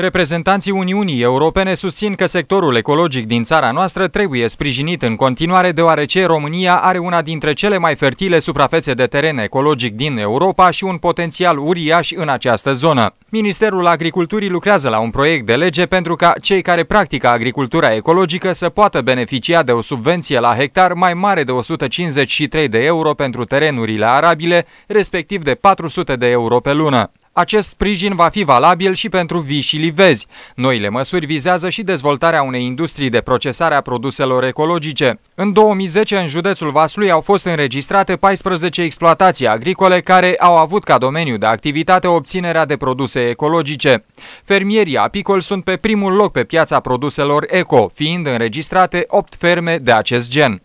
Reprezentanții Uniunii Europene susțin că sectorul ecologic din țara noastră trebuie sprijinit în continuare deoarece România are una dintre cele mai fertile suprafețe de teren ecologic din Europa și un potențial uriaș în această zonă. Ministerul Agriculturii lucrează la un proiect de lege pentru ca cei care practică agricultura ecologică să poată beneficia de o subvenție la hectar mai mare de 153 de euro pentru terenurile arabile, respectiv de 400 de euro pe lună. Acest sprijin va fi valabil și pentru vii și livezi. Noile măsuri vizează și dezvoltarea unei industrii de procesare a produselor ecologice. În 2010, în județul Vaslui au fost înregistrate 14 exploatații agricole care au avut ca domeniu de activitate obținerea de produse ecologice. Fermierii apicoli sunt pe primul loc pe piața produselor eco, fiind înregistrate 8 ferme de acest gen.